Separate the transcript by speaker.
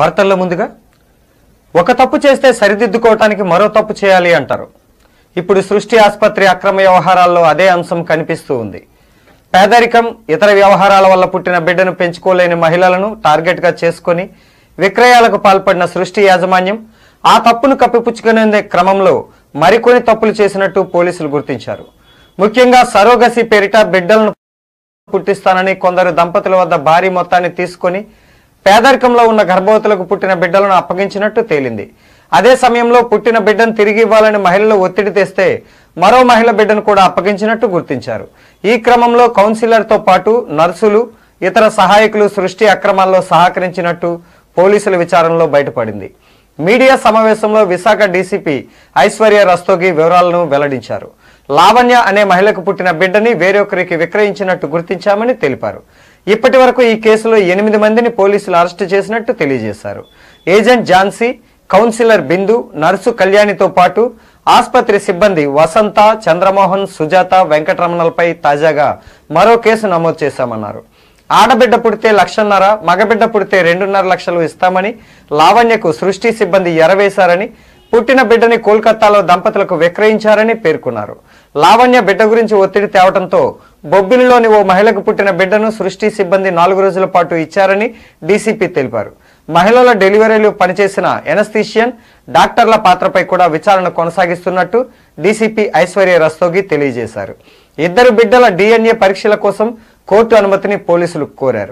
Speaker 1: వార్తల్లో ముందుగా ఒక తప్పు చేస్తే సరిదిద్దుకోవటానికి మరో తప్పు చేయాలి అంటారు ఇప్పుడు సృష్టి ఆసుపత్రి అక్రమ వ్యవహారాల్లో అదే అంశం కనిపిస్తూ ఉంది పేదరికం ఇతర వ్యవహారాల వల్ల పుట్టిన బిడ్డను పెంచుకోలేని మహిళలను టార్గెట్గా చేసుకొని విక్రయాలకు పాల్పడిన సృష్టి యాజమాన్యం ఆ తప్పును కప్పిపుచ్చుకునే క్రమంలో మరికొన్ని తప్పులు చేసినట్టు పోలీసులు గుర్తించారు ముఖ్యంగా సరోగసి పేరిట బిడ్డలను పుట్టిస్తానని కొందరు దంపతుల వద్ద భారీ మొత్తాన్ని తీసుకొని పేదరికంలో ఉన్న గర్భవతులకు పుట్టిన బిడ్డలను అప్పగించినట్టు తేలింది అదే సమయంలో పుట్టిన బిడ్డను తిరిగి ఇవ్వాలని మహిళలు ఒత్తిడి తెస్తే మరో మహిళ బిడ్డను కూడా అప్పగించినట్టు గుర్తించారు ఈ క్రమంలో కౌన్సిలర్తో పాటు నర్సులు ఇతర సహాయకులు సృష్టి అక్రమాల్లో సహకరించినట్టు పోలీసుల విచారణలో బయటపడింది మీడియా సమావేశంలో విశాఖ డీసీపీ ఐశ్వర్య రస్తోగి వివరాలను వెల్లడించారు లావణ్య అనే మహిళకు పుట్టిన బిడ్డని వేరొకరికి విక్రయించినట్టు గుర్తించామని తెలిపారు ఇప్పటి వరకు ఈ కేసులో ఎనిమిది మందిని పోలీసులు అరెస్టు చేసినట్టు తెలియజేశారు agent Jhansi counsellor Bindu nurse కళ్యాణితో పాటు ఆసుపత్రి సిబ్బంది వసంత చంద్రమోహన్ సుజాత వెంకటరమణలపై తాజాగా మరో కేసు నమోదు చేశామన్నారు ఆడబిడ్డ పుడితే లక్షన్నర మగబిడ్డ పుడితే రెండున్నర లక్షలు ఇస్తామని లావణ్యకు సృష్టి సిబ్బంది ఎరవేశారని పుట్టిన బిడ్డని కోల్కతాలో దంపతులకు విక్రయించారని పేర్కొన్నారు లావణ్య బిడ్డ గురించి ఒత్తిడి తేవడంతో బొబ్బిలిలోని ఓ మహిళకు పుట్టిన బిడ్డను సృష్టి సిబ్బంది నాలుగు రోజుల పాటు ఇచ్చారని డీసీపీ తెలిపారు మహిళల డెలివరీలు పనిచేసిన ఎనస్థీషియన్ డాక్టర్ల పాత్రపై కూడా విచారణ కొనసాగిస్తున్నట్టు డీసీపీ ఐశ్వర్య రస్తోగి తెలియజేశారు ఇద్దరు బిడ్డల డిఎన్ఏ పరీక్షల కోసం కోర్టు అనుమతిని పోలీసులు కోరారు